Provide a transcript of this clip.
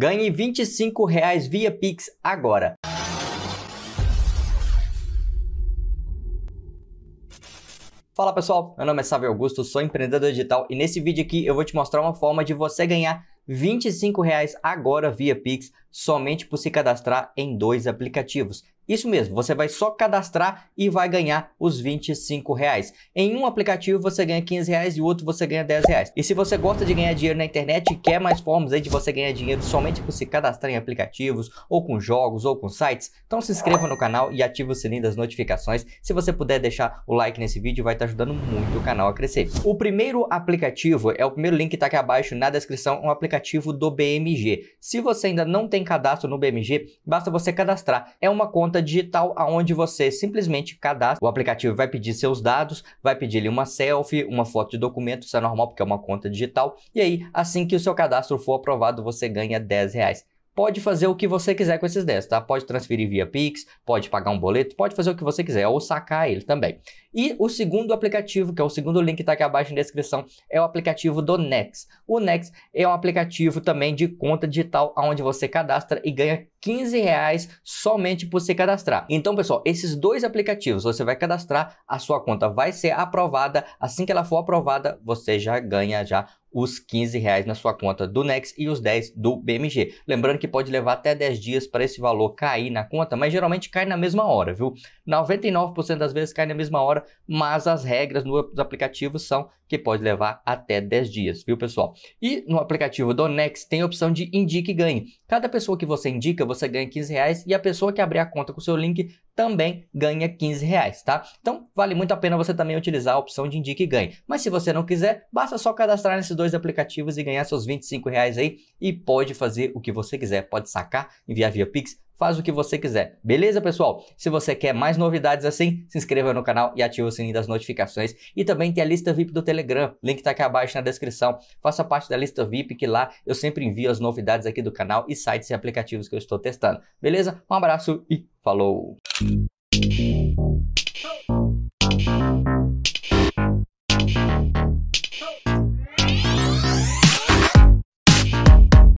Ganhe R$ via Pix agora. Fala pessoal, meu nome é Sávio Augusto, sou empreendedor digital e nesse vídeo aqui eu vou te mostrar uma forma de você ganhar R$ agora via Pix somente por se cadastrar em dois aplicativos. Isso mesmo, você vai só cadastrar e vai ganhar os 25 reais. Em um aplicativo você ganha 15 reais e o outro você ganha 10 reais. E se você gosta de ganhar dinheiro na internet e quer mais formas aí de você ganhar dinheiro somente por se cadastrar em aplicativos, ou com jogos, ou com sites, então se inscreva no canal e ative o sininho das notificações. Se você puder deixar o like nesse vídeo, vai estar ajudando muito o canal a crescer. O primeiro aplicativo é o primeiro link que está aqui abaixo na descrição, um aplicativo do BMG. Se você ainda não tem cadastro no BMG, basta você cadastrar. É uma conta conta digital aonde você simplesmente cadastra, o aplicativo vai pedir seus dados, vai pedir ali uma selfie, uma foto de documento, isso é normal porque é uma conta digital, e aí assim que o seu cadastro for aprovado você ganha 10 reais pode fazer o que você quiser com esses 10, tá? Pode transferir via Pix, pode pagar um boleto, pode fazer o que você quiser, ou sacar ele também. E o segundo aplicativo, que é o segundo link que tá aqui abaixo na descrição, é o aplicativo do Nex. O Nex é um aplicativo também de conta digital onde você cadastra e ganha 15 reais somente por se cadastrar. Então, pessoal, esses dois aplicativos você vai cadastrar, a sua conta vai ser aprovada. Assim que ela for aprovada, você já ganha já os 15 reais na sua conta do Nex e os 10 do BMG. Lembrando que pode levar até 10 dias para esse valor cair na conta, mas geralmente cai na mesma hora, viu? 99% das vezes cai na mesma hora, mas as regras nos aplicativos são que pode levar até 10 dias, viu pessoal? E no aplicativo do Nex tem a opção de indique e ganhe. Cada pessoa que você indica, você ganha 15 reais e a pessoa que abrir a conta com o seu link também ganha 15 reais, tá? Então vale muito a pena você também utilizar a opção de indique e ganhe. Mas se você não quiser, basta só cadastrar nesses dois aplicativos e ganhar seus 25 reais aí e pode fazer o que você quiser. Pode sacar, enviar via Pix, faz o que você quiser. Beleza, pessoal? Se você quer mais novidades assim, se inscreva no canal e ative o sininho das notificações. E também tem a lista VIP do Telegram, link tá aqui abaixo na descrição. Faça parte da lista VIP que lá eu sempre envio as novidades aqui do canal e sites e aplicativos que eu estou testando. Beleza? Um abraço e falou!